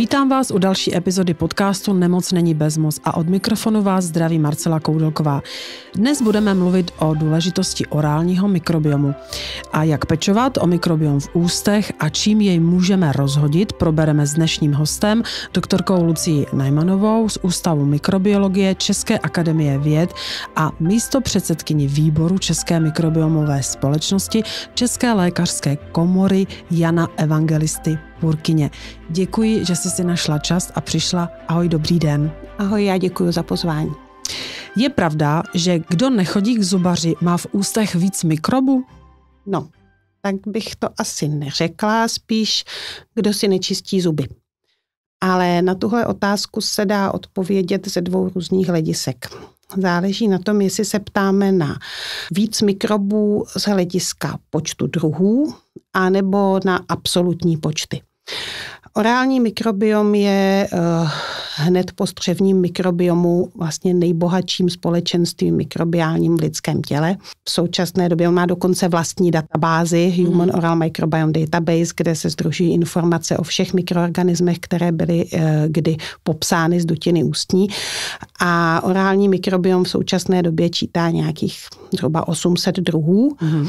Vítám vás u další epizody podcastu Nemoc není bezmoc a od mikrofonu vás zdraví Marcela Koudelková. Dnes budeme mluvit o důležitosti orálního mikrobiomu a jak pečovat o mikrobiom v ústech a čím jej můžeme rozhodit, probereme s dnešním hostem, doktorkou Lucí Najmanovou z Ústavu mikrobiologie České akademie věd a místo předsedkyni výboru České mikrobiomové společnosti České lékařské komory Jana Evangelisty podpůrkyně. Děkuji, že jsi si našla čas a přišla. Ahoj, dobrý den. Ahoj, já děkuji za pozvání. Je pravda, že kdo nechodí k zubaři, má v ústech víc mikrobu? No, tak bych to asi neřekla, spíš kdo si nečistí zuby. Ale na tuhle otázku se dá odpovědět ze dvou různých hledisek. Záleží na tom, jestli se ptáme na víc mikrobů z hlediska počtu druhů, anebo na absolutní počty. Orální mikrobiom je eh, hned po střevním mikrobiomu vlastně nejbohatším společenstvím mikrobiálním v lidském těle. V současné době on má dokonce vlastní databázi mhm. Human Oral Microbiome Database, kde se združují informace o všech mikroorganismech, které byly eh, kdy popsány z dutiny ústní. A orální mikrobiom v současné době čítá nějakých zhruba 800 druhů. Mm-hmm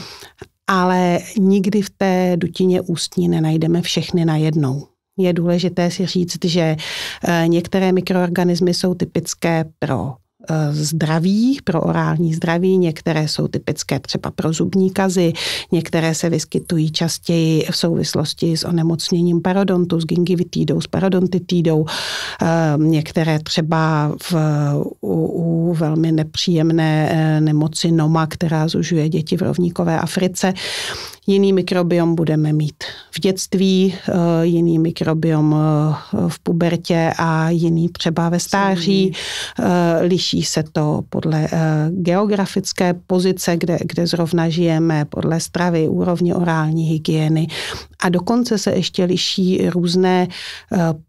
ale nikdy v té dutině ústní nenajdeme všechny najednou. Je důležité si říct, že eh, některé mikroorganismy jsou typické pro Eh, zdraví, pro orální zdraví. Některé jsou typické třeba pro zubní kazy, některé se vyskytují častěji v souvislosti s onemocněním parodontu, s gingivitidou, s parodontitídou. Eh, některé třeba v, u, u velmi nepříjemné eh, nemoci noma, která zužuje děti v rovníkové Africe. Jiný mikrobiom budeme mít v dětství, eh, jiný mikrobiom eh, v pubertě a jiný třeba ve stáří. Eh, liší se to podle geografické pozice, kde, kde zrovna žijeme, podle stravy, úrovně orální hygieny. A dokonce se ještě liší různé,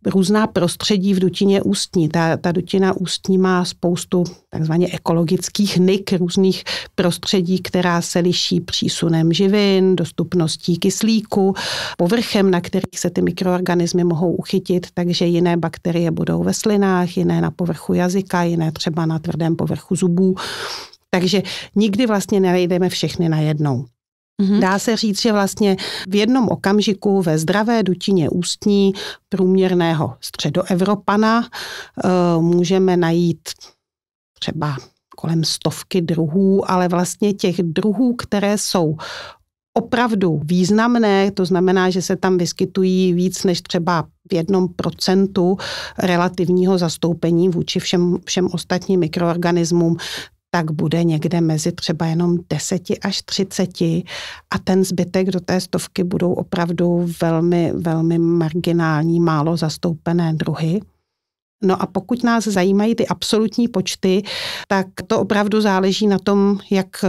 různá prostředí v dutině ústní. Ta, ta dutina ústní má spoustu takzvaně ekologických nik, různých prostředí, která se liší přísunem živin, dostupností kyslíku, povrchem, na kterých se ty mikroorganismy mohou uchytit, takže jiné bakterie budou ve slinách, jiné na povrchu jazyka, jiné třeba na tvrdém povrchu zubů. Takže nikdy vlastně nenajdeme všechny najednou. jednou. Mhm. Dá se říct, že vlastně v jednom okamžiku ve zdravé dutině ústní průměrného středoevropana eh, můžeme najít třeba kolem stovky druhů, ale vlastně těch druhů, které jsou opravdu významné, to znamená, že se tam vyskytují víc než třeba v jednom procentu relativního zastoupení vůči všem, všem ostatním mikroorganismům, tak bude někde mezi třeba jenom 10 až 30 a ten zbytek do té stovky budou opravdu velmi, velmi marginální, málo zastoupené druhy. No a pokud nás zajímají ty absolutní počty, tak to opravdu záleží na tom, jak eh,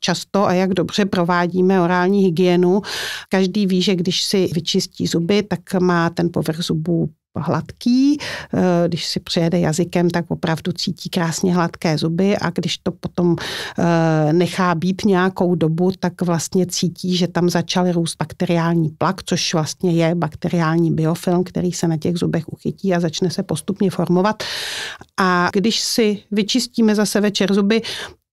často a jak dobře provádíme orální hygienu. Každý ví, že když si vyčistí zuby, tak má ten povrch zubů hladký, eh, když si přejede jazykem, tak opravdu cítí krásně hladké zuby a když to potom eh, nechá být nějakou dobu, tak vlastně cítí, že tam začal růst bakteriální plak, což vlastně je bakteriální biofilm, který se na těch zubech uchytí a začne se postupně formovat. A když si vyčistíme zase večer zuby,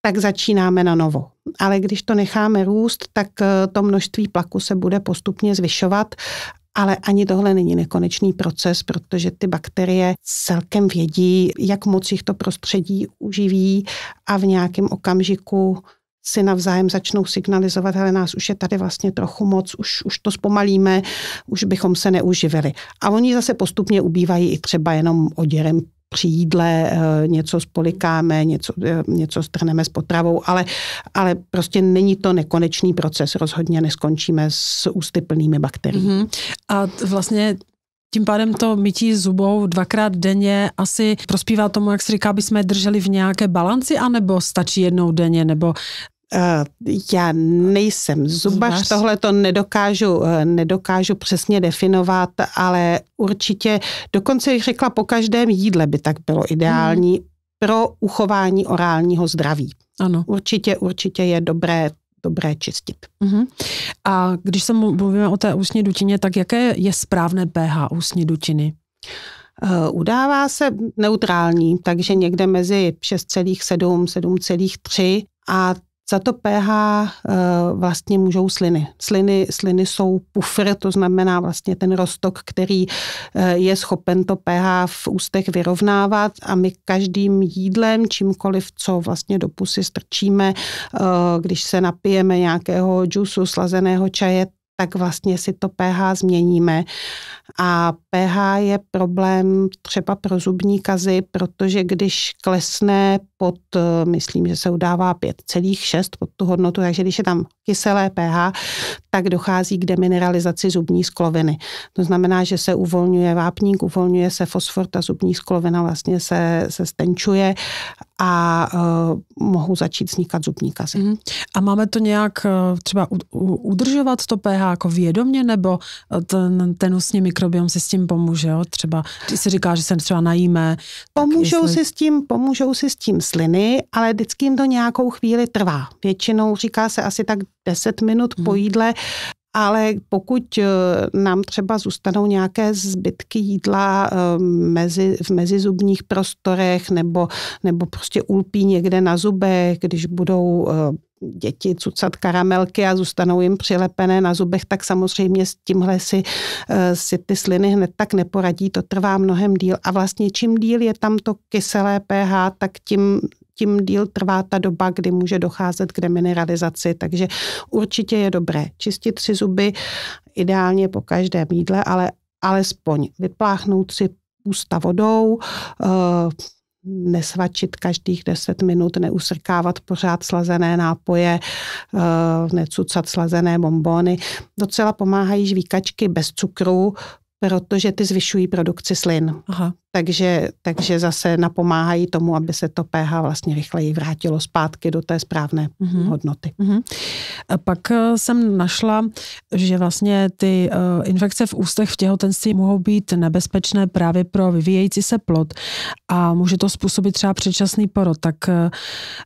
tak začínáme na novo. Ale když to necháme růst, tak eh, to množství plaku se bude postupně zvyšovat ale ani tohle není nekonečný proces, protože ty bakterie celkem vědí, jak moc jich to prostředí uživí a v nějakém okamžiku si navzájem začnou signalizovat, ale nás už je tady vlastně trochu moc, už, už to zpomalíme, už bychom se neuživili. A oni zase postupně ubývají i třeba jenom oděrem při jídle eh, něco spolikáme, něco, eh, něco strhneme s potravou, ale, ale prostě není to nekonečný proces. Rozhodně neskončíme s ústy plnými bakterií. Mm-hmm. A vlastně tím pádem to mytí zubou dvakrát denně asi prospívá tomu, jak se říká, aby jsme drželi v nějaké balanci, anebo stačí jednou denně, nebo Uh, já nejsem zubař, zubař. tohle to nedokážu, uh, nedokážu přesně definovat, ale určitě, dokonce bych řekla, po každém jídle by tak bylo ideální hmm. pro uchování orálního zdraví. Ano. Určitě, určitě je dobré dobré čistit. Uh-huh. A když se mluvíme o té ústní dutině, tak jaké je správné pH ústní dutiny? Eh, udává se neutrální, takže někde mezi 6,7, 7,3 a za to pH eh, vlastně můžou sliny. Sliny, sliny jsou pufr, to znamená vlastně ten roztok, který eh, je schopen to pH v ústech vyrovnávat a my každým jídlem, čímkoliv, co vlastně do pusy strčíme, eh, když se napijeme nějakého džusu, slazeného čaje, tak vlastně si to pH změníme. A pH je problém třeba pro zubní kazy, protože když klesne pod, myslím, že se udává 5,6 pod tu hodnotu, takže když je tam kyselé pH, tak dochází k demineralizaci zubní skloviny. To znamená, že se uvolňuje vápník, uvolňuje se fosfor, ta zubní sklovina vlastně se, se stenčuje a uh, mohou začít vznikat zubní kazy. Mhm. A máme to nějak e, třeba udržovat to pH jako vědomě, nebo eh, ten, ten ústní mikrobiom si s tím pomůže? Jo? Třeba, Když si říká, že se třeba najíme. Pomůžou, jestli... si s tím, pomůžou si s tím sliny, ale vždycky jim to nějakou chvíli trvá. Většinou říká se asi tak 10 minut hmm. po jídle, ale pokud eh, nám třeba zůstanou nějaké zbytky jídla eh, mezi, v mezizubních prostorech nebo, nebo prostě ulpí někde na zubech, když budou děti cucat karamelky a zůstanou jim přilepené na zubech, tak samozřejmě s tímhle si, eh, si ty sliny hned tak neporadí, to trvá mnohem díl. A vlastně čím díl je tam to kyselé pH, tak tím tím díl trvá ta doba, kdy může docházet k demineralizaci. Takže určitě je dobré čistit si zuby, ideálně po každém jídle, ale alespoň vypláchnout si ústa vodou, eh, nesvačit každých 10 minut, neusrkávat pořád slazené nápoje, eh, necucat slazené bombony. Docela pomáhají žvíkačky bez cukru, protože ty zvyšují produkci slin. Aha. Takže, takže zase napomáhají tomu, aby se to pH vlastně rychleji vrátilo zpátky do té správné mm-hmm. hodnoty. Mm-hmm. Eh, pak eh, jsem našla, že vlastně ty eh, infekce v ústech v těhotenství mohou být nebezpečné právě pro vyvíjející se plod a může to způsobit třeba předčasný porod. Tak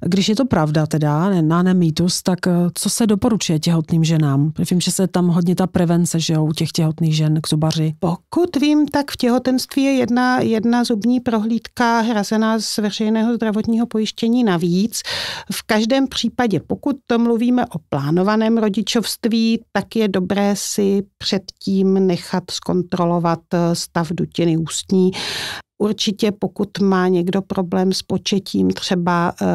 když je to pravda teda, ne, ne tak co se doporučuje těhotným ženám? Vím, že se tam hodně ta prevence, že jo, u těch těhotných žen k zubaři. Pokud vím, tak v těhotenství je jedna, jedna zubní prohlídka hrazená z veřejného zdravotního pojištění navíc. V každém případě, pokud to mluvíme o plán, plánovaném rodičovství, tak je dobré si předtím nechat zkontrolovat eh, stav dutiny ústní. Určitě pokud má někdo problém s početím třeba, eh,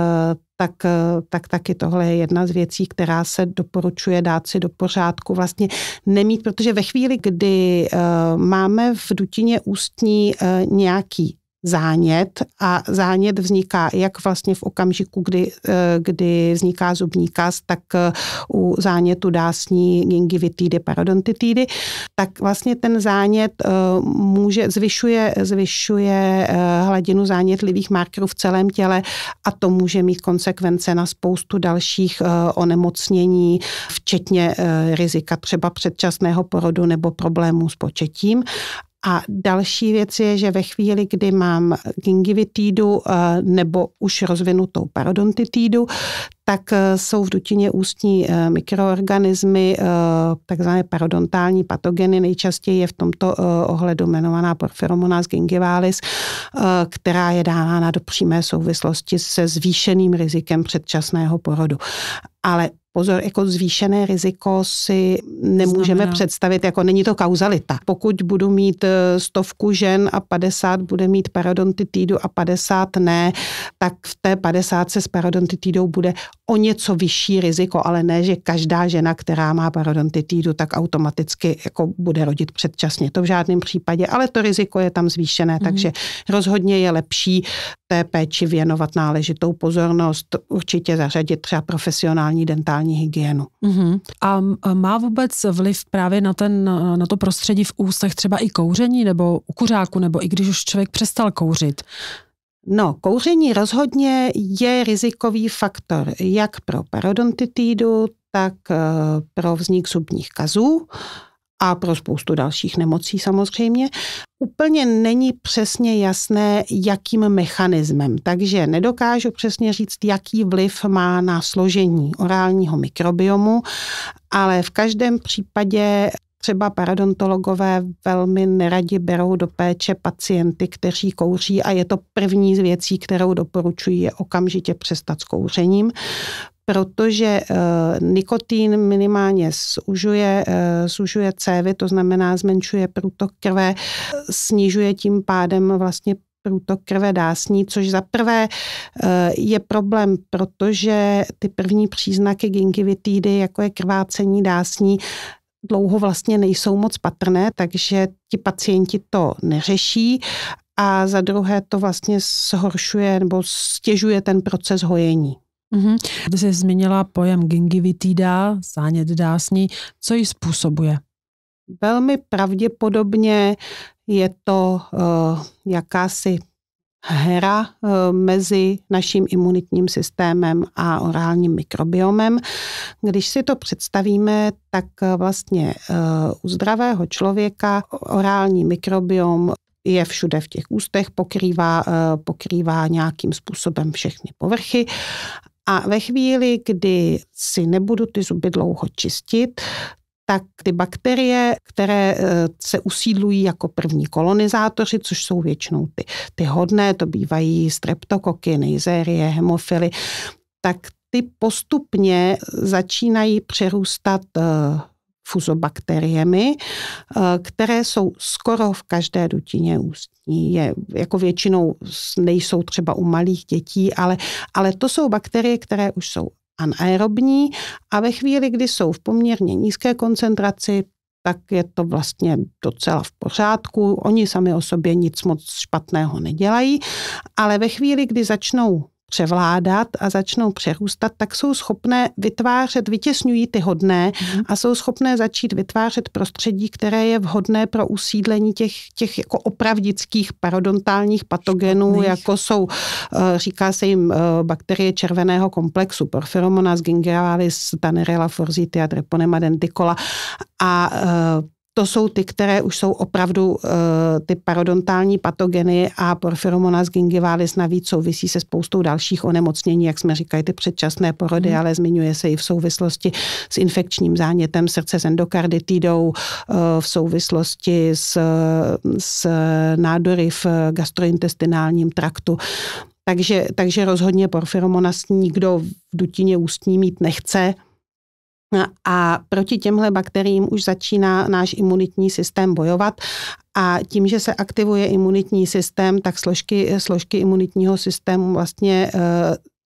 tak, eh, tak taky tohle je jedna z věcí, která se doporučuje dát si do pořádku vlastně nemít, protože ve chvíli, kdy máme v dutině ústní nějaký zánět a zánět vzniká jak vlastně v okamžiku, kdy, eh, kdy vzniká zubní kas, tak eh, u zánětu dásní gingivitidy, parodontitidy, tak vlastně ten zánět eh, může, zvyšuje, zvyšuje hladinu zánětlivých markerů v celém těle a to může mít konsekvence na spoustu dalších onemocnění, včetně rizika třeba předčasného porodu nebo problémů s početím. A další věc je, že ve chvíli, kdy mám gingivitídu eh, nebo už rozvinutou parodontitídu, tak eh, jsou v dutině ústní eh, mikroorganismy, takzvané parodontální patogeny. Nejčastěji je v tomto ohledu jmenovaná Porphyromonas gingivalis, která je dána do přímé souvislosti se zvýšeným rizikem předčasného porodu. Ale Pozor, jako zvýšené riziko si nemůžeme Znamená. představit, jako není to kauzalita. Pokud budu mít eh, stovku žen a 50 bude mít parodontitídu a 50 ne, tak v té 50 se s parodontitídou bude o něco vyšší riziko, ale ne, že každá žena, která má parodontitídu, tak automaticky jako bude rodit předčasně. To v žádném případě, ale to riziko je tam zvýšené, mm takže rozhodně je lepší té péči věnovat náležitou pozornost, určitě zařadit třeba profesionální dentální hygienu. Mm-hmm. A má vůbec vliv právě na, ten, na to prostředí v ústech třeba i kouření nebo u kuřáku, nebo i když už člověk přestal kouřit? No, kouření rozhodně je rizikový faktor jak pro parodontitídu, tak eh, pro vznik zubních kazů a pro spoustu dalších nemocí samozřejmě. Úplně není přesně jasné, jakým mechanismem, takže nedokážu přesně říct, jaký vliv má na složení orálního mikrobiomu, ale v každém případě třeba paradontologové velmi neradi berou do péče pacienty, kteří kouří a je to první z věcí, kterou doporučují, je okamžitě přestat s kouřením, protože e, nikotín minimálně zužuje, e, zužuje cévy, to znamená zmenšuje průtok krve, snižuje tím pádem vlastně průtok krve dásní, což za prvé eh, je problém, protože ty první příznaky gingivitidy, jako je krvácení dásní, dlouho vlastně nejsou moc patrné, takže ti pacienti to neřeší a za druhé to vlastně zhoršuje nebo stěžuje ten proces hojení. Mm-hmm. Ty jsi zmínila pojem gingivitida, zánět dásní. Co ji způsobuje? Velmi pravděpodobně je to uh, jakási hra eh, mezi naším imunitním systémem a orálním mikrobiomem. Když si to představíme, tak eh, vlastně eh, u zdravého člověka orální mikrobiom je všude v těch ústech, pokrývá, pokrývá nějakým způsobem všechny povrchy a ve chvíli, kdy si nebudu ty zuby dlouho čistit, tak ty bakterie, které eh, se usídlují jako první kolonizátoři, což jsou většinou ty, ty hodné, to bývají streptokoky, nejzérie, hemofily, tak ty postupně začínají přerůstat eh, fuzobakteriemi, eh, které jsou skoro v každé dutině ústní. Je, jako většinou nejsou třeba u malých dětí, ale, ale to jsou bakterie, které už jsou anaerobní a ve chvíli, kdy jsou v poměrně nízké koncentraci, tak je to vlastně docela v pořádku. Oni sami o sobě nic moc špatného nedělají, ale ve chvíli, kdy začnou převládat a začnou přerůstat, tak jsou schopné vytvářet, vytěsňují ty hodné mhm. a jsou schopné začít vytvářet prostředí, které je vhodné pro usídlení těch, těch jako opravdických parodontálních patogenů, Špatných. jako jsou, eh, říká se jim eh, bakterie červeného komplexu, Porphyromonas gingeralis, Tanerella forzitia, Treponema denticola a eh, to jsou ty, které už jsou opravdu eh, ty parodontální patogeny a porfiromonas gingivalis navíc souvisí se spoustou dalších onemocnění, jak jsme říkali, ty předčasné porody, mm. ale zmiňuje se i v souvislosti s infekčním zánětem srdce s endokarditidou, eh, v souvislosti s, s nádory v gastrointestinálním traktu. Takže, takže rozhodně porfiromonas nikdo v dutině ústní mít nechce. A proti těmhle bakteriím už začíná náš imunitní systém bojovat a tím, že se aktivuje imunitní systém, tak složky, složky imunitního systému vlastně eh,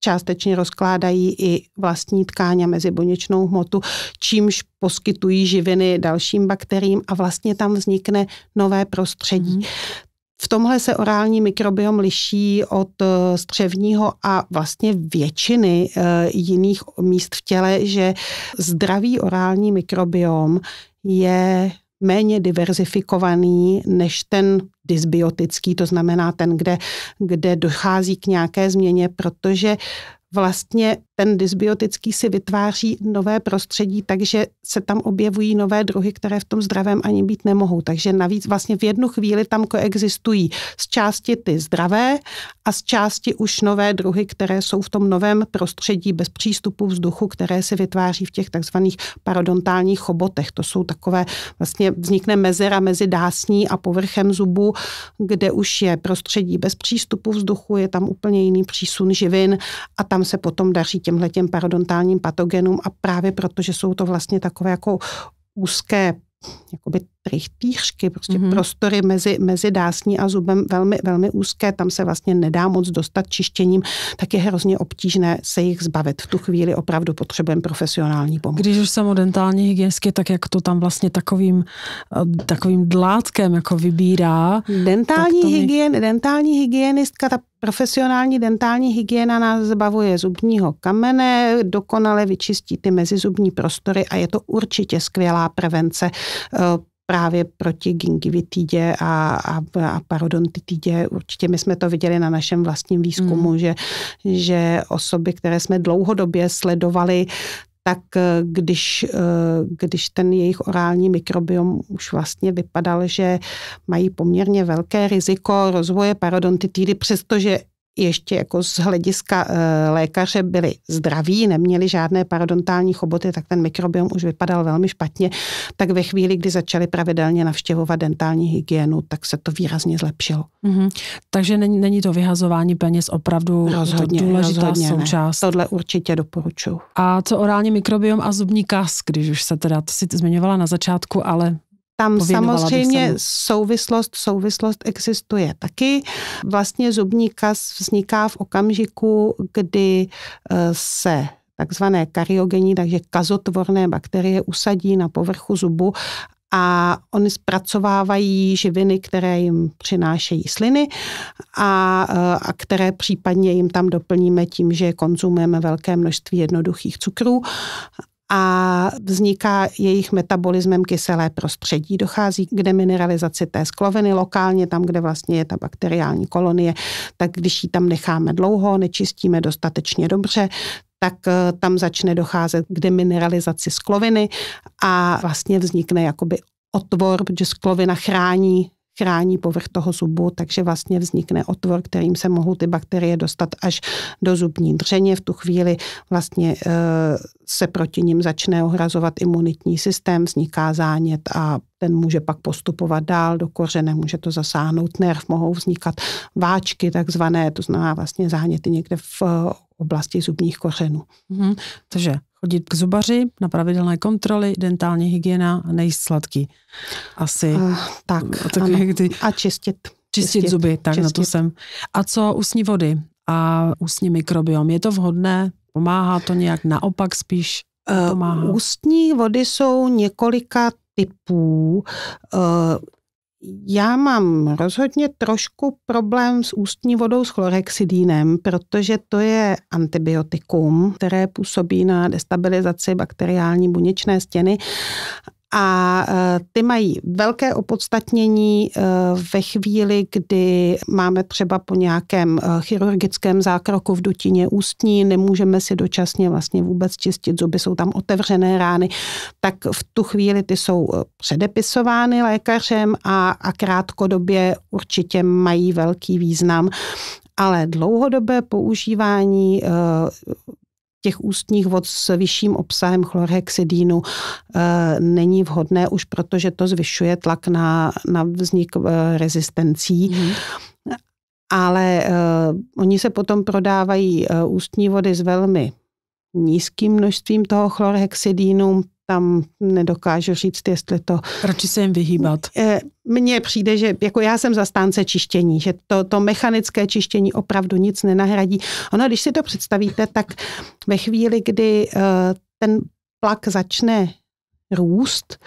částečně rozkládají i vlastní tkáň a mezibuněčnou hmotu, čímž poskytují živiny dalším bakteriím a vlastně tam vznikne nové prostředí. Mm. V tomhle se orální mikrobiom liší od eh, střevního a vlastně většiny eh, jiných míst v těle, že zdravý orální mikrobiom je méně diverzifikovaný než ten dysbiotický, to znamená ten, kde, kde dochází k nějaké změně, protože vlastně ten dysbiotický si vytváří nové prostředí, takže se tam objevují nové druhy, které v tom zdravém ani být nemohou. Takže navíc vlastně v jednu chvíli tam koexistují z části ty zdravé a z části už nové druhy, které jsou v tom novém prostředí bez přístupu vzduchu, které se vytváří v těch takzvaných parodontálních chobotech. To jsou takové, vlastně vznikne mezera mezi dásní a povrchem zubu, kde už je prostředí bez přístupu vzduchu, je tam úplně jiný přísun živin a tam se potom daří těmhle těm parodontálním patogenům a právě proto, že jsou to vlastně takové jako úzké jakoby prychtýřky, prostě mm-hmm. prostory mezi, mezi dásní a zubem velmi, velmi úzké, tam se vlastně nedá moc dostat čištěním, tak je hrozně obtížné se jich zbavit. V tu chvíli opravdu potřebujeme profesionální pomoc. Když už jsem o dentální hygienské, tak jak to tam vlastně takovým, eh, takovým dlátkem jako vybírá. Dentální, mě... hygien, dentální hygienistka, ta Profesionální dentální hygiena nás zbavuje zubního kamene, dokonale vyčistí ty mezizubní prostory a je to určitě skvělá prevence eh, právě proti gingivitidě a, a, a parodontitidě. Určitě my jsme to viděli na našem vlastním výzkumu, mm. že, že osoby, které jsme dlouhodobě sledovali, tak eh, když, eh, když ten jejich orální mikrobiom už vlastně vypadal, že mají poměrně velké riziko rozvoje parodontitidy, přestože ještě jako z hlediska eh, lékaře byli zdraví, neměli žádné parodontální choboty, tak ten mikrobiom už vypadal velmi špatně, tak ve chvíli, kdy začali pravidelně navštěvovat dentální hygienu, tak se to výrazně zlepšilo. Mm-hmm. Takže není, není to vyhazování peněz opravdu rozhodně, to důležitá rozhodně součást. Ne. Tohle určitě doporučuji. A co orální mikrobiom a zubní kas, když už se teda, to si zmiňovala na začátku, ale tam samozřejmě souvislost, souvislost existuje taky. Vlastně zubní kas vzniká v okamžiku, kdy eh, se takzvané kariogenní, takže kazotvorné bakterie usadí na povrchu zubu a oni zpracovávají živiny, které jim přinášejí sliny a, eh, a které případně jim tam doplníme tím, že konzumujeme velké množství jednoduchých cukrů a vzniká jejich metabolismem kyselé prostředí. Dochází k demineralizaci té skloviny lokálně, tam, kde vlastně je ta bakteriální kolonie, tak když ji tam necháme dlouho, nečistíme dostatečně dobře, tak eh, tam začne docházet k demineralizaci skloviny a vlastně vznikne jakoby otvor, protože sklovina chrání chrání povrch toho zubu, takže vlastně vznikne otvor, kterým se mohou ty bakterie dostat až do zubní dřeně. V tu chvíli vlastně eh, se proti ním začne ohrazovat imunitní systém, vzniká zánět a ten může pak postupovat dál do kořene, může to zasáhnout nerv, mohou vznikat váčky takzvané, to znamená vlastně záněty někde v oblasti zubních kořenů. Mm-hmm. Takže chodit k zubaři na pravidelné kontroly, dentální hygiena a nejíst sladký. Asi. Uh, tak, no, tak a čistit. Čistit, čistit zuby, tak čistit. na to jsem. A co ústní vody a ústní mikrobiom? Je to vhodné? Pomáhá to nějak? Naopak spíš eh, pomáhá? Uh, ústní vody jsou několika typů. Uh, já mám rozhodně trošku problém s ústní vodou s chlorexidínem, protože to je antibiotikum, které působí na destabilizaci bakteriální buněčné stěny a e, ty mají velké opodstatnění e, ve chvíli, kdy máme třeba po nějakém e, chirurgickém zákroku v dutině ústní, nemůžeme si dočasně vlastně vůbec čistit zuby, jsou tam otevřené rány, tak v tu chvíli ty jsou předepisovány lékařem a, a krátkodobě určitě mají velký význam ale dlouhodobé používání těch ústních vod s vyšším obsahem chlorhexidínu e, eh, není vhodné už protože to zvyšuje tlak na, na vznik e, rezistencí. Mm. Ale e, oni se potom prodávají e, ústní vody s velmi nízkým množstvím toho chlorhexidínu, tam nedokážu říct, jestli to... Radši se jim vyhýbat. Eh, mně přijde, že jako já jsem zastánce čištění, že to, to mechanické čištění opravdu nic nenahradí. Ono, když si to představíte, tak ve chvíli, kdy eh, ten plak začne růst,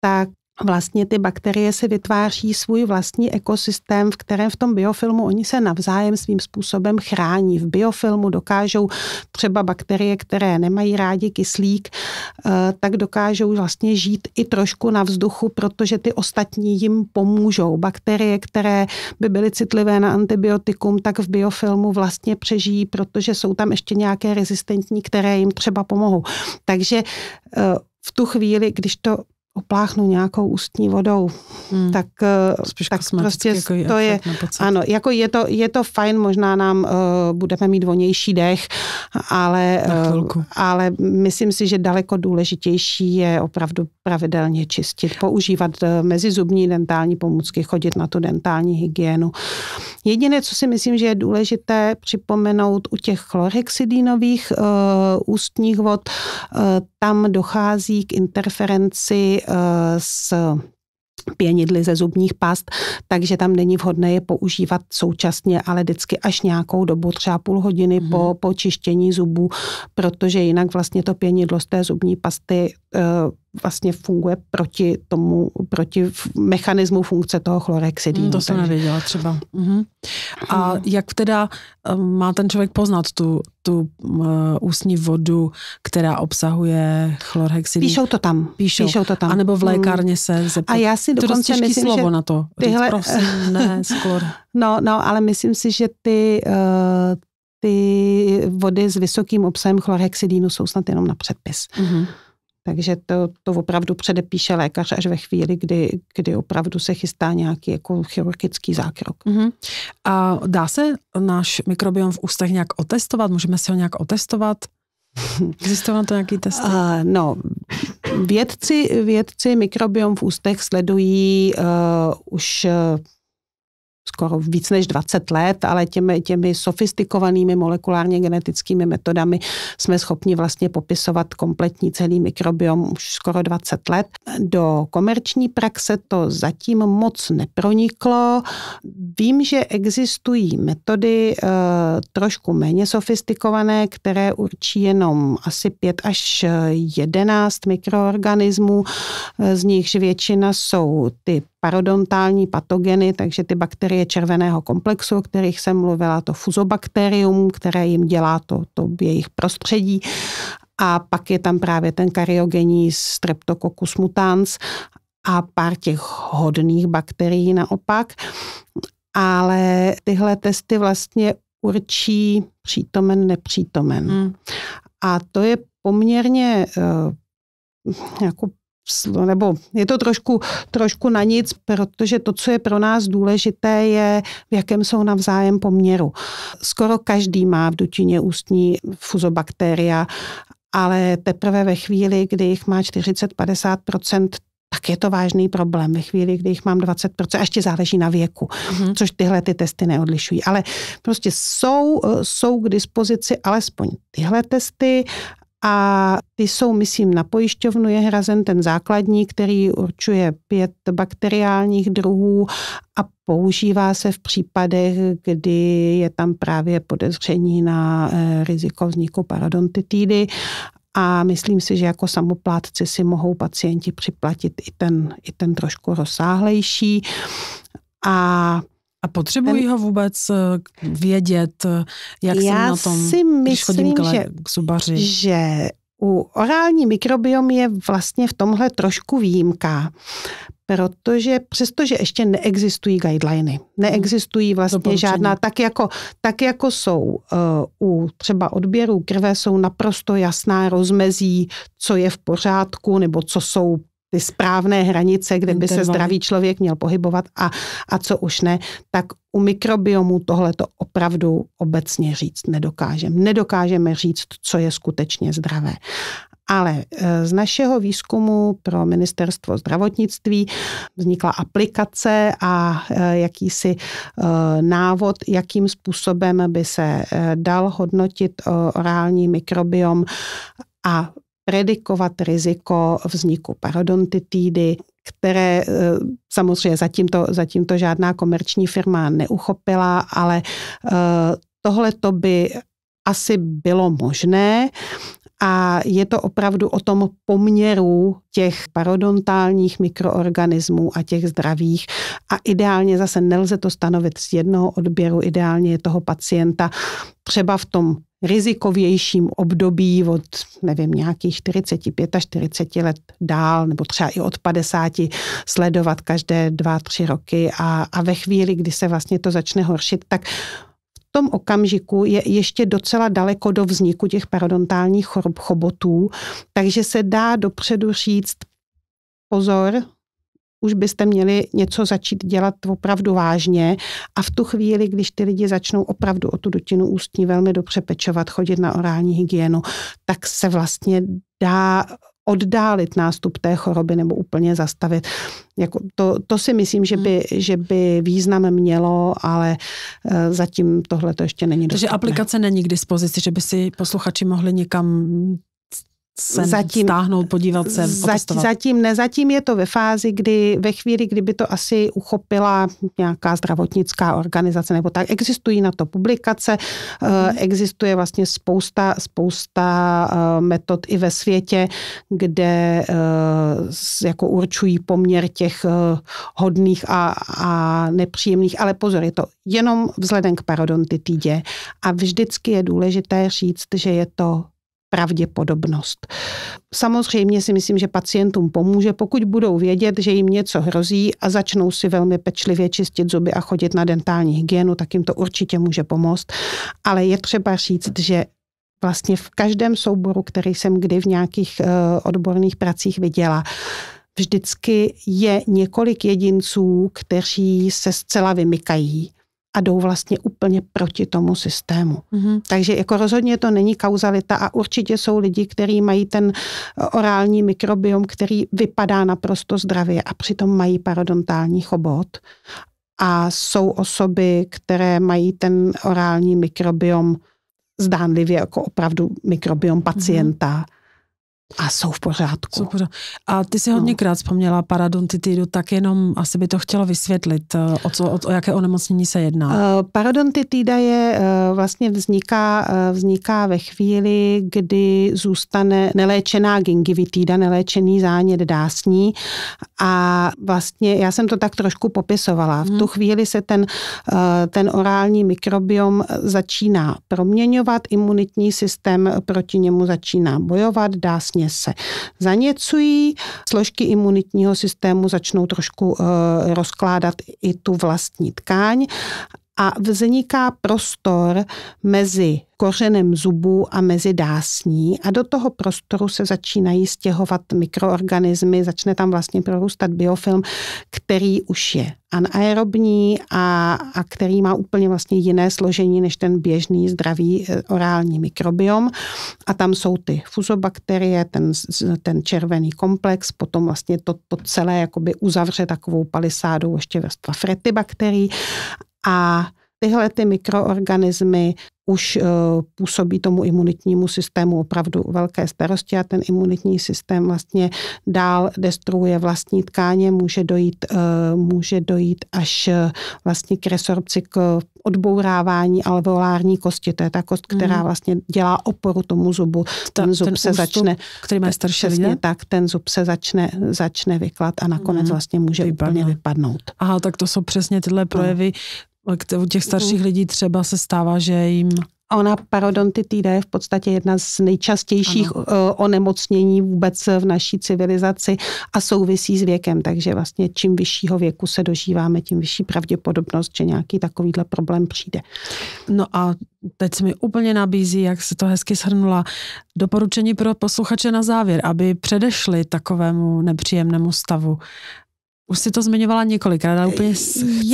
tak vlastně ty bakterie si vytváří svůj vlastní ekosystém, v kterém v tom biofilmu oni se navzájem svým způsobem chrání. V biofilmu dokážou třeba bakterie, které nemají rádi kyslík, eh, tak dokážou vlastně žít i trošku na vzduchu, protože ty ostatní jim pomůžou. Bakterie, které by byly citlivé na antibiotikum, tak v biofilmu vlastně přežijí, protože jsou tam ještě nějaké rezistentní, které jim třeba pomohou. Takže eh, v tu chvíli, když to opláchnu nějakou ústní vodou, hmm. tak, eh, Spíš tak prostě jako to je, ano, jako je to, je to fajn, možná nám uh, budeme mít vonější dech, ale, uh, ale myslím si, že daleko důležitější je opravdu pravidelně čistit, používat eh, mezizubní dentální pomůcky, chodit na tu dentální hygienu. Jediné, co si myslím, že je důležité připomenout u těch chlorhexidínových uh, ústních vod, uh, tam dochází k interferenci uh, s pěnidly ze zubních past, takže tam není vhodné je používat současně, ale vždycky až nějakou dobu, třeba půl hodiny mm. po, mhm. po čištění zubů, protože jinak vlastně to pěnidlo z té zubní pasty Eh, vlastně funguje proti tomu, proti mechanismu funkce toho chlorexidínu. Hmm, to jsem nevěděla třeba. Mhm. A hmm. jak teda eh, má ten člověk poznat tu, tu uh, ústní vodu, která obsahuje chlorhexidin? Píšou to tam. Píšou, Píšou to tam. A nebo v hmm. lékárně se zeptat. A já si dokonce myslím, slovo že na to. Tyhle... Říct, prosím, ne, skor. No, no, ale myslím si, že ty, uh, ty vody s vysokým obsahem chlorhexidinu jsou snad jenom na předpis. mm takže to, to opravdu předepíše lékař až ve chvíli, kdy, kdy opravdu se chystá nějaký jako chirurgický zákrok. Mm-hmm. A dá se náš mikrobiom v ústech nějak otestovat? Můžeme si ho nějak otestovat? Existují na to nějaký testy? Uh, no, vědci, vědci mikrobiom v ústech sledují uh, už eh, skoro víc než 20 let, ale těmi, těmi sofistikovanými molekulárně genetickými metodami jsme schopni vlastně popisovat kompletní celý mikrobiom už skoro 20 let. Do komerční praxe to zatím moc neproniklo. Vím, že existují metody e, trošku méně sofistikované, které určí jenom asi 5 až 11 eh, mikroorganismů, eh, z nichž většina jsou ty parodontální patogeny, takže ty bakterie bakterie červeného komplexu, o kterých jsem mluvila, to fuzobakterium, které jim dělá to, to jejich prostředí. A pak je tam právě ten kariogenní streptococcus mutans a pár těch hodných bakterií naopak. Ale tyhle testy vlastně určí přítomen, nepřítomen. Hmm. A to je poměrně eh, jako No, nebo je to trošku, trošku na nic, protože to, co je pro nás důležité, je, v jakém jsou navzájem poměru. Skoro každý má v dutině ústní fuzobakteria, ale teprve ve chvíli, kdy jich má 40-50 tak je to vážný problém ve chvíli, kdy jich mám 20%, a ještě záleží na věku, mm-hmm. což tyhle ty testy neodlišují. Ale prostě jsou, eh, jsou k dispozici alespoň tyhle testy a ty jsou, myslím, na pojišťovnu je hrazen ten základní, který určuje pět bakteriálních druhů a používá se v případech, kdy je tam právě podezření na eh, riziko vzniku parodontitidy a myslím si, že jako samoplátci si mohou pacienti připlatit i ten, i ten trošku rozsáhlejší. A a potřebují ten... ho vůbec eh, vědět, jak Já jsem na tom, si myslím, když chodím k, že, k zubaři? že u orální mikrobiom je vlastně v tomhle trošku výjimka, protože přestože ještě neexistují guideliny, neexistují hmm. vlastně žádná, tak jako, tak jako jsou uh, u třeba odběrů krve, jsou naprosto jasná rozmezí, co je v pořádku nebo co jsou ty správné hranice, kde by se zdravý člověk měl pohybovat a, a co už ne, tak u mikrobiomu tohle to opravdu obecně říct nedokážeme. Nedokážeme říct, co je skutečně zdravé. Ale eh, z našeho výzkumu pro ministerstvo zdravotnictví vznikla aplikace a eh, jakýsi eh, návod, jakým způsobem by se dal hodnotit orální mikrobiom a predikovat riziko vzniku parodontitídy, které eh, samozřejmě zatím to, zatím to žádná komerční firma neuchopila, ale eh, tohle to by asi bylo možné a je to opravdu o tom poměru těch parodontálních mikroorganismů a těch zdravých a ideálně zase nelze to stanovit z jednoho odběru, ideálně je toho pacienta třeba v tom rizikovějším období od, nevím, nějakých 45 až 40 let dál, nebo třeba i od 50, sledovat každé dva, tři roky a, a ve chvíli, kdy se vlastně to začne horšit, tak v tom okamžiku je ještě docela daleko do vzniku těch parodontálních chobotů, takže se dá dopředu říct, pozor, už byste měli něco začít dělat opravdu vážně a v tu chvíli, když ty lidi začnou opravdu o tu dutinu ústní velmi dobře pečovat, chodit na orální hygienu, tak se vlastně dá oddálit nástup té choroby nebo úplně zastavit. Jako to, to si myslím, že hmm. by, že by význam mělo, ale eh, zatím tohle to ještě není dostupné. Takže aplikace není k dispozici, že by si posluchači mohli někam sem zatím, stáhnout, podívat se, zatím, Zatím ne, zatím je to ve fázi, kdy ve chvíli, kdyby to asi uchopila nějaká zdravotnická organizace nebo tak, existují na to publikace, mm. existuje vlastně spousta, spousta eh, metod i ve světě, kde eh, jako určují poměr těch hodných a, a nepříjemných, ale pozor, je to jenom vzhledem k parodontitidě a vždycky je důležité říct, že je to pravděpodobnost. Samozřejmě si myslím, že pacientům pomůže, pokud budou vědět, že jim něco hrozí a začnou si velmi pečlivě čistit zuby a chodit na dentální hygienu, tak jim to určitě může pomoct. Ale je třeba říct, že vlastně v každém souboru, který jsem kdy v nějakých eh, odborných pracích viděla, vždycky je několik jedinců, kteří se zcela vymykají a jdou vlastně úplně proti tomu systému. Mm-hmm. Takže jako rozhodně to není kauzalita a určitě jsou lidi, kteří mají ten eh, orální mikrobiom, který vypadá naprosto zdravě a přitom mají parodontální chobot. A jsou osoby, které mají ten orální mikrobiom zdánlivě jako opravdu mikrobiom mhm. pacienta. Mm-hmm a jsou v pořádku. Jsou v pořádku. A ty si hodněkrát no. vzpomněla parodontitídu, tak jenom asi by to chtělo vysvětlit, eh, o, co, o, o jaké onemocnění se jedná. Uh, parodontitída je uh, vlastně vzniká, uh, vzniká ve chvíli, kdy zůstane neléčená gingivitida, neléčený zánět dásní. A vlastně já jsem to tak trošku popisovala. V tu mhm. chvíli se ten, ten orální mikrobiom začíná proměňovat, imunitní systém proti němu začíná bojovat, dásní vlastně se zaněcují, složky imunitního systému začnou trošku eh, rozkládat i tu vlastní tkáň a vzniká prostor mezi kořenem zubů a mezi dásní a do toho prostoru se začínají stěhovat mikroorganismy, začne tam vlastně prorůstat biofilm, který už je anaerobní a, a který má úplně vlastně jiné složení než ten běžný zdravý eh, orální mikrobiom. A tam jsou ty fuzobakterie, ten, ten červený komplex, potom vlastně to, to celé jakoby uzavře takovou palisádou ještě vrstva bakterií a tyhle ty mikroorganismy už eh, působí tomu imunitnímu systému opravdu velké starosti a ten imunitní systém vlastně dál destruuje vlastní tkáně, může dojít, eh, může dojít až eh, vlastně k resorpci, k odbourávání alveolární kosti. To je ta kost, která mhm. vlastně dělá oporu tomu zubu. ten zub ten se ústup, začne... Který má starší lidé? tak, ten zub se začne, začne vyklat a nakonec mhm. vlastně může Vypadne. úplně vypadnout. Aha, tak to jsou přesně tyhle no. projevy u těch starších mhm. lidí třeba se stává, že jim... Ona parodontitida je v podstatě jedna z nejčastějších ano. Eh, onemocnění vůbec v naší civilizaci a souvisí s věkem. Takže vlastně čím vyššího věku se dožíváme, tím vyšší pravděpodobnost, že nějaký takovýhle problém přijde. No a teď se mi úplně nabízí, jak se to hezky shrnula, doporučení pro posluchače na závěr, aby předešli takovému nepříjemnému stavu. Už jsi to zmiňovala několikrát, ale úplně chce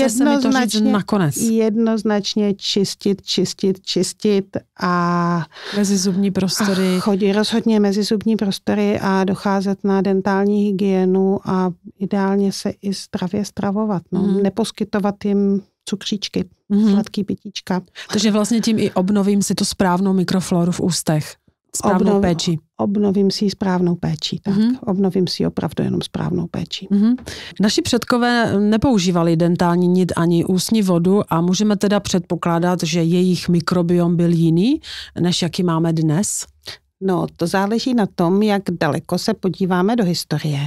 se mi to říct nakonec. Jednoznačně čistit, čistit, čistit a... Mezizubní prostory. A chodí rozhodně mezizubní prostory a docházet na dentální hygienu a ideálně se i zdravě stravovat. No. Mm. Neposkytovat jim cukříčky, hmm. sladký pitíčka. Takže vlastně tím i obnovím si tu správnou mikrofloru v ústech. Správnou obnov, péči obnovím si správnou péči. Tak, mm-hmm. obnovím si opravdu jenom správnou péči. Mm-hmm. Naši předkové nepoužívali dentální nit ani ústní vodu a můžeme teda předpokládat, že jejich mikrobiom byl jiný, než jaký máme dnes? No, to záleží na tom, jak daleko se podíváme do historie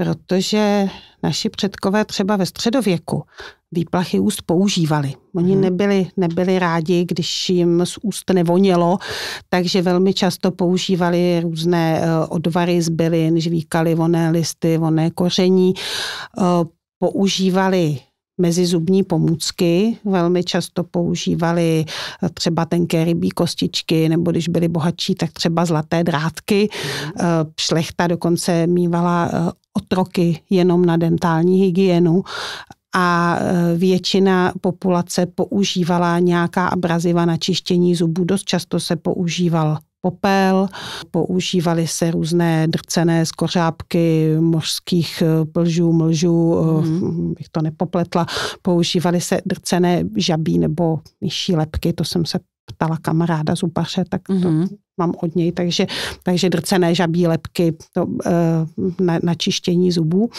protože naši předkové třeba ve středověku výplachy úst používali. Oni hmm. nebyli, nebyli rádi, když jim z úst nevonělo, takže velmi často používali různé eh, odvary z bylin, žvíkali voné listy, voné koření, eh, používali mezizubní pomůcky, velmi často používali eh, třeba tenké rybí kostičky, nebo když byli bohatší, tak třeba zlaté drátky. Mhm. Šlechta dokonce mývala otroky jenom na dentální hygienu a e, většina populace používala nějaká abraziva na čištění zubů. Dost často se používal popel, používaly se různé drcené skořápky mořských e, plžů, mlžů, mm. bych to nepopletla, používaly se drcené žabí nebo myší lepky, to jsem se ptala kamaráda zubaře, tak to mm-hmm. mám od něj, takže, takže drcené žabí lepky to, eh, na, na čištění zubů.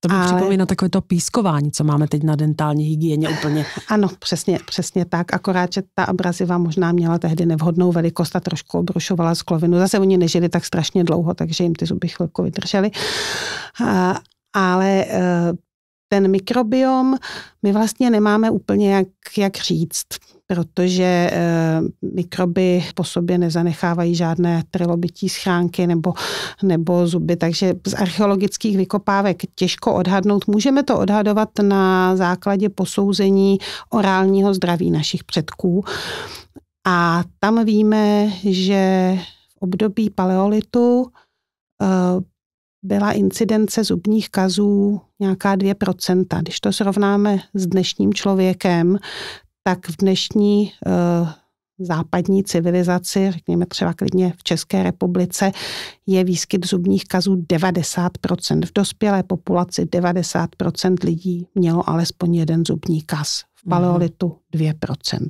To mi ale... připomíná takové to pískování, co máme teď na dentální hygieně úplně. Ano, přesně, přesně tak. Akorát, že ta abraziva možná měla tehdy nevhodnou velikost a trošku obrušovala sklovinu. Zase oni nežili tak strašně dlouho, takže jim ty zuby chvilku vydržely. Ale eh, ten mikrobiom my vlastně nemáme úplně jak, jak říct protože eh, mikroby po sobě nezanechávají žádné trilobití schránky nebo, nebo zuby, takže z archeologických vykopávek těžko odhadnout. Můžeme to odhadovat na základě posouzení orálního zdraví našich předků. A tam víme, že v období paleolitu eh, byla incidence zubních kazů nějaká 2%. Když to srovnáme s dnešním člověkem, tak v dnešní eh, západní civilizaci, řekněme třeba klidně v České republice, je výskyt zubních kazů 90%. V dospělé populaci 90% lidí mělo alespoň jeden zubní kaz. V mhm. paleolitu 2%.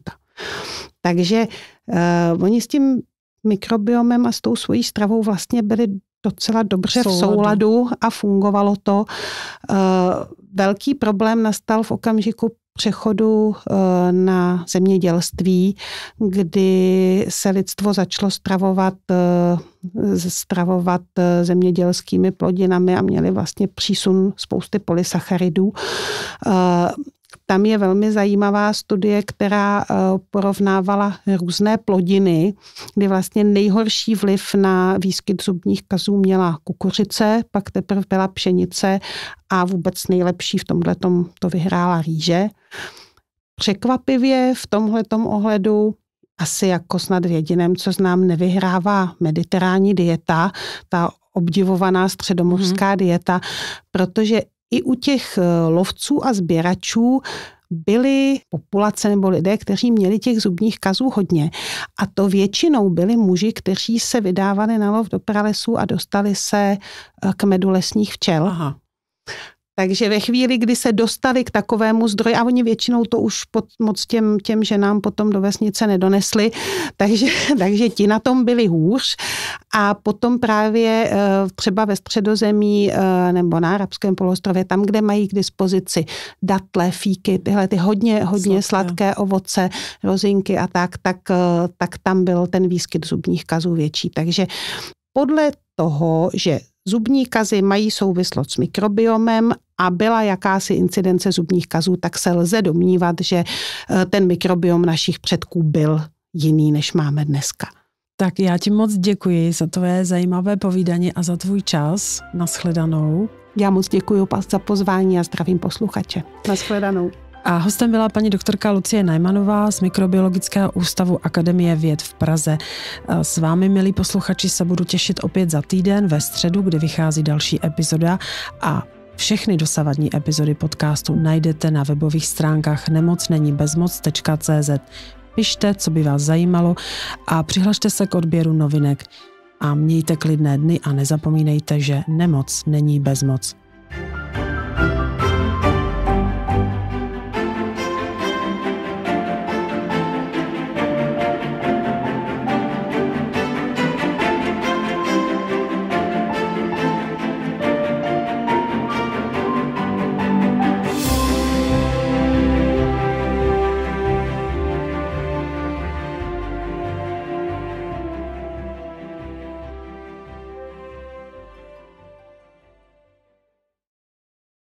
Takže uh, oni s tím mikrobiomem a s tou svojí stravou vlastně byli docela dobře v souladu, a fungovalo to. Uh, velký problém nastal v okamžiku přechodu eh, na zemědělství, kdy se lidstvo začalo stravovat, eh, stravovat eh, zemědělskými plodinami a měli vlastně přísun spousty polysacharidů. Tam je velmi zajímavá studie, která eh, porovnávala různé plodiny, kdy vlastně nejhorší vliv na výskyt zubních kazů měla kukuřice, pak teprve byla pšenice a vůbec nejlepší v tomhle to vyhrála rýže. Překvapivě v tomhle ohledu asi jako snad v jediném, co znám, nevyhrává mediterální dieta, ta obdivovaná mhm. středomořská mm. dieta, protože i u těch eh, lovců a sběračů byly populace nebo lidé, kteří měli těch zubních kazů hodně. A to většinou byli muži, kteří se vydávali na lov do pralesů a dostali se eh, k medu lesních včel. Aha. Takže ve chvíli, kdy se dostali k takovému zdroji, a oni většinou to už pod, moc těm, těm ženám potom do vesnice nedonesli, takže, takže ti na tom byli hůř. A potom právě eh, třeba ve středozemí eh, nebo na arabském polostrově, tam, kde mají k dispozici datle, fíky, tyhle ty hodně, hodně sladké, sladké ovoce, rozinky a tak, tak, eh, tak tam byl ten výskyt zubních kazů větší. Takže podle toho, že Zubní kazy mají souvislost s mikrobiomem a byla jakási incidence zubních kazů, tak se lze domnívat, že eh, ten mikrobiom našich předků byl jiný, než máme dneska. Tak já ti moc děkuji za tvoje zajímavé povídání a za tvůj čas. Naschledanou. Já moc děkuji za pozvání a zdravím posluchače. Naschledanou. A hostem byla paní doktorka Lucie Najmanová z Mikrobiologického ústavu Akademie věd v Praze. S vámi, milí posluchači, se budu těšit opět za týden ve středu, kdy vychází další epizoda a všechny dosavadní epizody podcastu najdete na webových stránkách nemocnenibezmoc.cz. Pište, co by vás zajímalo a přihlašte se k odběru novinek. A mějte klidné dny a nezapomínejte, že nemoc není bezmoc.